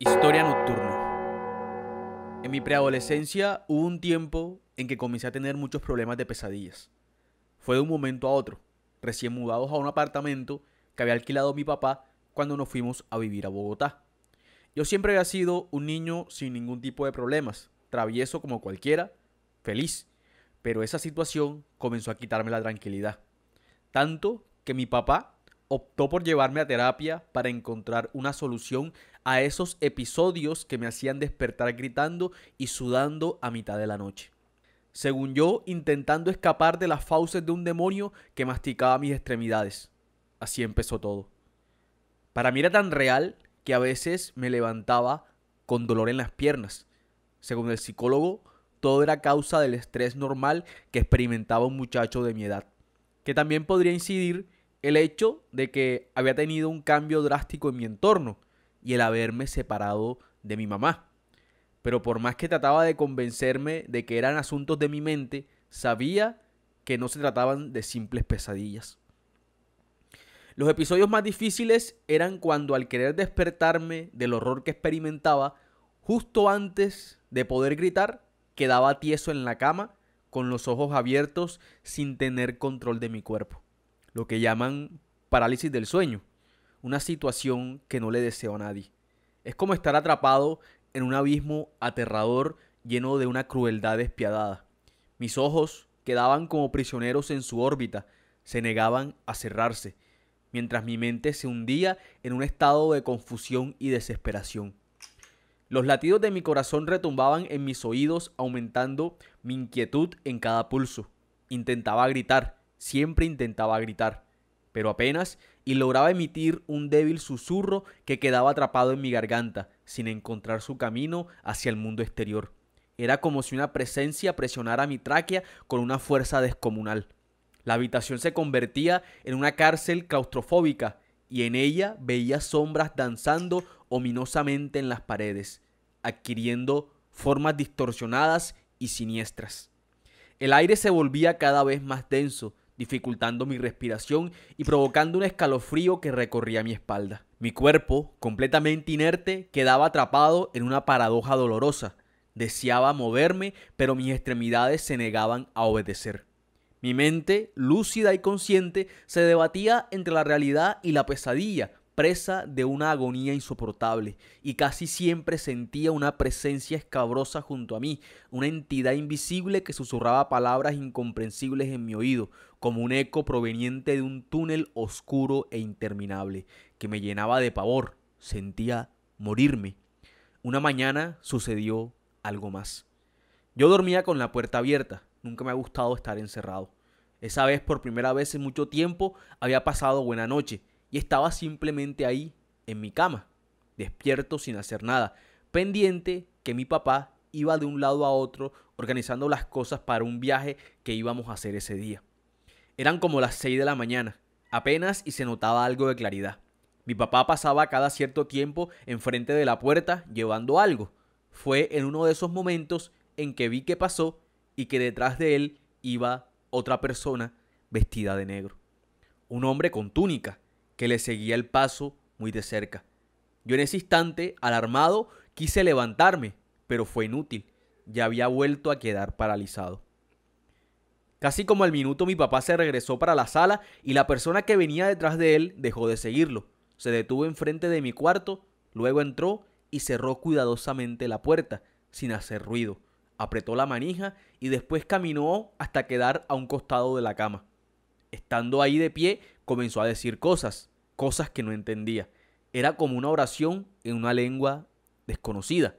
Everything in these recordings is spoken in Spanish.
Historia nocturna. En mi preadolescencia hubo un tiempo en que comencé a tener muchos problemas de pesadillas. Fue de un momento a otro, recién mudados a un apartamento que había alquilado mi papá cuando nos fuimos a vivir a Bogotá. Yo siempre había sido un niño sin ningún tipo de problemas, travieso como cualquiera, feliz, pero esa situación comenzó a quitarme la tranquilidad. Tanto que mi papá optó por llevarme a terapia para encontrar una solución a esos episodios que me hacían despertar gritando y sudando a mitad de la noche. Según yo, intentando escapar de las fauces de un demonio que masticaba mis extremidades. Así empezó todo. Para mí era tan real que a veces me levantaba con dolor en las piernas. Según el psicólogo, todo era causa del estrés normal que experimentaba un muchacho de mi edad. Que también podría incidir el hecho de que había tenido un cambio drástico en mi entorno, y el haberme separado de mi mamá. Pero por más que trataba de convencerme de que eran asuntos de mi mente, sabía que no se trataban de simples pesadillas. Los episodios más difíciles eran cuando al querer despertarme del horror que experimentaba, justo antes de poder gritar, quedaba tieso en la cama con los ojos abiertos sin tener control de mi cuerpo, lo que llaman parálisis del sueño una situación que no le deseo a nadie. Es como estar atrapado en un abismo aterrador lleno de una crueldad despiadada. Mis ojos quedaban como prisioneros en su órbita, se negaban a cerrarse, mientras mi mente se hundía en un estado de confusión y desesperación. Los latidos de mi corazón retumbaban en mis oídos, aumentando mi inquietud en cada pulso. Intentaba gritar, siempre intentaba gritar pero apenas, y lograba emitir un débil susurro que quedaba atrapado en mi garganta, sin encontrar su camino hacia el mundo exterior. Era como si una presencia presionara mi tráquea con una fuerza descomunal. La habitación se convertía en una cárcel claustrofóbica, y en ella veía sombras danzando ominosamente en las paredes, adquiriendo formas distorsionadas y siniestras. El aire se volvía cada vez más denso, dificultando mi respiración y provocando un escalofrío que recorría mi espalda. Mi cuerpo, completamente inerte, quedaba atrapado en una paradoja dolorosa. Deseaba moverme, pero mis extremidades se negaban a obedecer. Mi mente, lúcida y consciente, se debatía entre la realidad y la pesadilla, presa de una agonía insoportable, y casi siempre sentía una presencia escabrosa junto a mí, una entidad invisible que susurraba palabras incomprensibles en mi oído, como un eco proveniente de un túnel oscuro e interminable, que me llenaba de pavor, sentía morirme. Una mañana sucedió algo más. Yo dormía con la puerta abierta, nunca me ha gustado estar encerrado. Esa vez, por primera vez en mucho tiempo, había pasado buena noche, y estaba simplemente ahí, en mi cama, despierto sin hacer nada, pendiente que mi papá iba de un lado a otro organizando las cosas para un viaje que íbamos a hacer ese día. Eran como las 6 de la mañana, apenas y se notaba algo de claridad. Mi papá pasaba cada cierto tiempo enfrente de la puerta llevando algo. Fue en uno de esos momentos en que vi que pasó y que detrás de él iba otra persona vestida de negro. Un hombre con túnica, que le seguía el paso muy de cerca. Yo en ese instante, alarmado, quise levantarme, pero fue inútil. Ya había vuelto a quedar paralizado. Casi como al minuto mi papá se regresó para la sala y la persona que venía detrás de él dejó de seguirlo. Se detuvo enfrente de mi cuarto, luego entró y cerró cuidadosamente la puerta, sin hacer ruido. Apretó la manija y después caminó hasta quedar a un costado de la cama. Estando ahí de pie, comenzó a decir cosas, cosas que no entendía. Era como una oración en una lengua desconocida.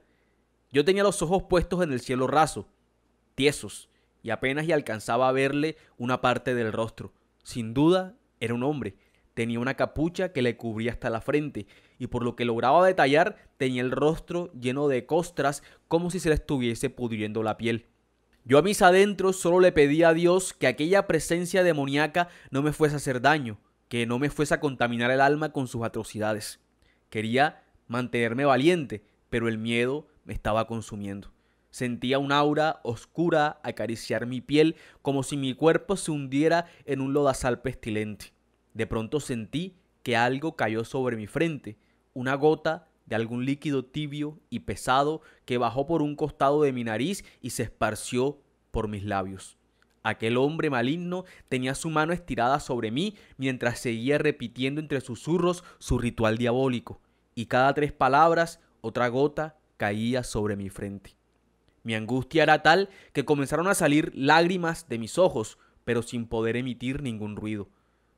Yo tenía los ojos puestos en el cielo raso, tiesos, y apenas y alcanzaba a verle una parte del rostro. Sin duda, era un hombre. Tenía una capucha que le cubría hasta la frente, y por lo que lograba detallar, tenía el rostro lleno de costras como si se le estuviese pudriendo la piel. Yo a mis adentros solo le pedía a Dios que aquella presencia demoníaca no me fuese a hacer daño, que no me fuese a contaminar el alma con sus atrocidades. Quería mantenerme valiente, pero el miedo me estaba consumiendo. Sentía un aura oscura acariciar mi piel como si mi cuerpo se hundiera en un lodazal pestilente. De pronto sentí que algo cayó sobre mi frente, una gota de algún líquido tibio y pesado que bajó por un costado de mi nariz y se esparció por mis labios. Aquel hombre maligno tenía su mano estirada sobre mí mientras seguía repitiendo entre susurros su ritual diabólico, y cada tres palabras otra gota caía sobre mi frente. Mi angustia era tal que comenzaron a salir lágrimas de mis ojos, pero sin poder emitir ningún ruido.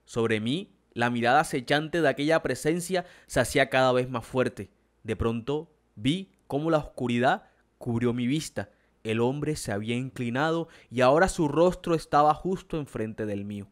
Sobre mí, la mirada acechante de aquella presencia se hacía cada vez más fuerte, de pronto vi cómo la oscuridad cubrió mi vista. El hombre se había inclinado y ahora su rostro estaba justo enfrente del mío.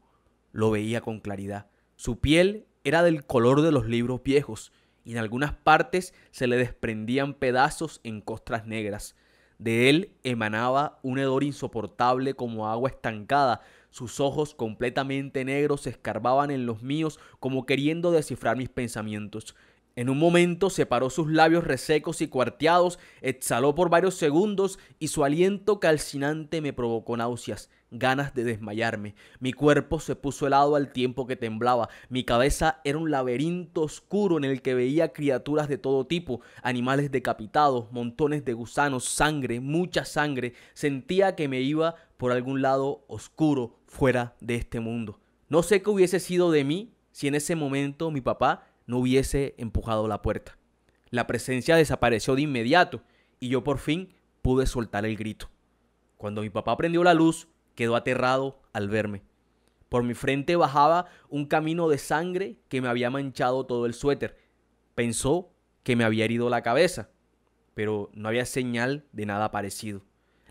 Lo veía con claridad. Su piel era del color de los libros viejos y en algunas partes se le desprendían pedazos en costras negras. De él emanaba un hedor insoportable como agua estancada. Sus ojos completamente negros se escarbaban en los míos como queriendo descifrar mis pensamientos. En un momento separó sus labios resecos y cuarteados, exhaló por varios segundos y su aliento calcinante me provocó náuseas, ganas de desmayarme. Mi cuerpo se puso helado al tiempo que temblaba. Mi cabeza era un laberinto oscuro en el que veía criaturas de todo tipo, animales decapitados, montones de gusanos, sangre, mucha sangre. Sentía que me iba por algún lado oscuro fuera de este mundo. No sé qué hubiese sido de mí si en ese momento mi papá no hubiese empujado la puerta. La presencia desapareció de inmediato y yo por fin pude soltar el grito. Cuando mi papá prendió la luz, quedó aterrado al verme. Por mi frente bajaba un camino de sangre que me había manchado todo el suéter. Pensó que me había herido la cabeza, pero no había señal de nada parecido.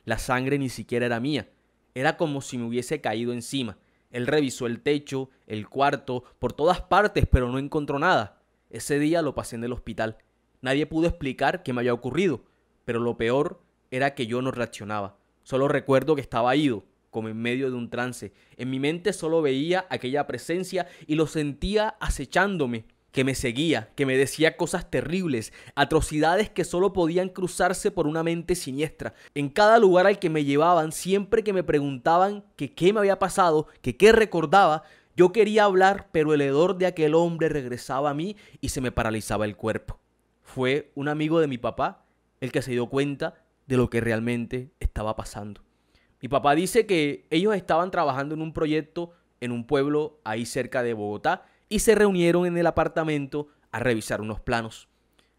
La sangre ni siquiera era mía. Era como si me hubiese caído encima. Él revisó el techo, el cuarto, por todas partes, pero no encontró nada. Ese día lo pasé en el hospital. Nadie pudo explicar qué me había ocurrido, pero lo peor era que yo no reaccionaba. Solo recuerdo que estaba ido, como en medio de un trance. En mi mente solo veía aquella presencia y lo sentía acechándome que me seguía, que me decía cosas terribles, atrocidades que solo podían cruzarse por una mente siniestra. En cada lugar al que me llevaban, siempre que me preguntaban que qué me había pasado, que qué recordaba, yo quería hablar, pero el hedor de aquel hombre regresaba a mí y se me paralizaba el cuerpo. Fue un amigo de mi papá el que se dio cuenta de lo que realmente estaba pasando. Mi papá dice que ellos estaban trabajando en un proyecto en un pueblo ahí cerca de Bogotá y se reunieron en el apartamento a revisar unos planos.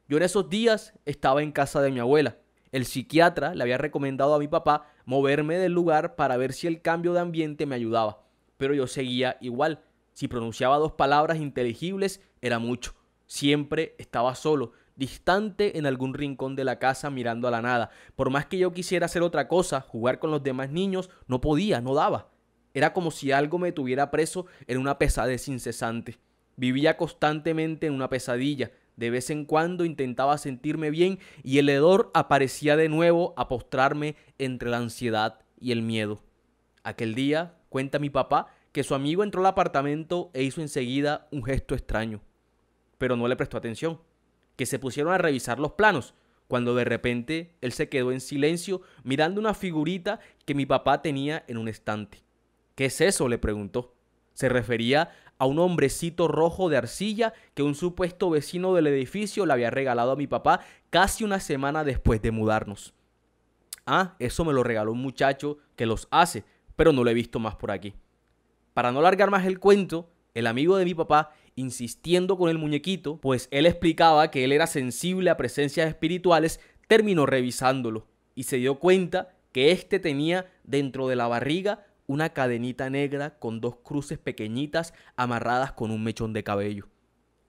Yo en esos días estaba en casa de mi abuela. El psiquiatra le había recomendado a mi papá moverme del lugar para ver si el cambio de ambiente me ayudaba, pero yo seguía igual. Si pronunciaba dos palabras inteligibles era mucho. Siempre estaba solo, distante en algún rincón de la casa mirando a la nada. Por más que yo quisiera hacer otra cosa, jugar con los demás niños, no podía, no daba. Era como si algo me tuviera preso en una pesadez incesante. Vivía constantemente en una pesadilla. De vez en cuando intentaba sentirme bien y el hedor aparecía de nuevo a postrarme entre la ansiedad y el miedo. Aquel día, cuenta mi papá, que su amigo entró al apartamento e hizo enseguida un gesto extraño. Pero no le prestó atención. Que se pusieron a revisar los planos, cuando de repente él se quedó en silencio mirando una figurita que mi papá tenía en un estante. ¿Qué es eso? le preguntó. Se refería a un hombrecito rojo de arcilla que un supuesto vecino del edificio le había regalado a mi papá casi una semana después de mudarnos. Ah, eso me lo regaló un muchacho que los hace, pero no lo he visto más por aquí. Para no alargar más el cuento, el amigo de mi papá, insistiendo con el muñequito, pues él explicaba que él era sensible a presencias espirituales, terminó revisándolo y se dio cuenta que éste tenía dentro de la barriga una cadenita negra con dos cruces pequeñitas amarradas con un mechón de cabello.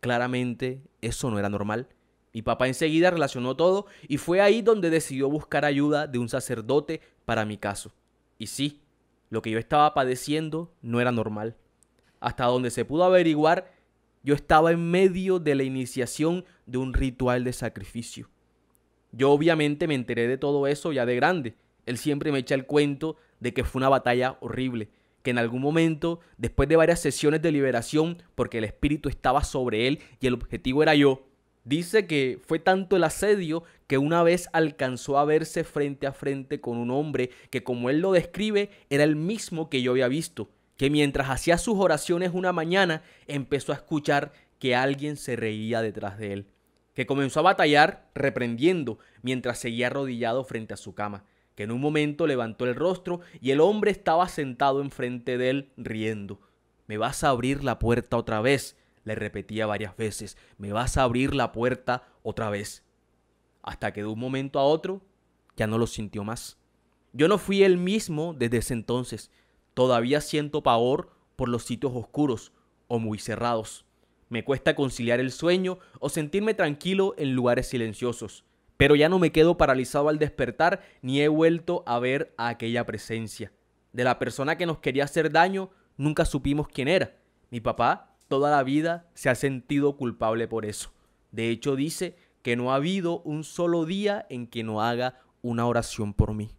Claramente eso no era normal. Mi papá enseguida relacionó todo y fue ahí donde decidió buscar ayuda de un sacerdote para mi caso. Y sí, lo que yo estaba padeciendo no era normal. Hasta donde se pudo averiguar, yo estaba en medio de la iniciación de un ritual de sacrificio. Yo obviamente me enteré de todo eso ya de grande. Él siempre me echa el cuento de que fue una batalla horrible, que en algún momento, después de varias sesiones de liberación, porque el espíritu estaba sobre él y el objetivo era yo, dice que fue tanto el asedio que una vez alcanzó a verse frente a frente con un hombre que como él lo describe era el mismo que yo había visto, que mientras hacía sus oraciones una mañana empezó a escuchar que alguien se reía detrás de él, que comenzó a batallar reprendiendo mientras seguía arrodillado frente a su cama que en un momento levantó el rostro y el hombre estaba sentado enfrente de él riendo. Me vas a abrir la puerta otra vez, le repetía varias veces, me vas a abrir la puerta otra vez. Hasta que de un momento a otro ya no lo sintió más. Yo no fui el mismo desde ese entonces. Todavía siento pavor por los sitios oscuros o muy cerrados. Me cuesta conciliar el sueño o sentirme tranquilo en lugares silenciosos pero ya no me quedo paralizado al despertar ni he vuelto a ver a aquella presencia. De la persona que nos quería hacer daño, nunca supimos quién era. Mi papá toda la vida se ha sentido culpable por eso. De hecho dice que no ha habido un solo día en que no haga una oración por mí.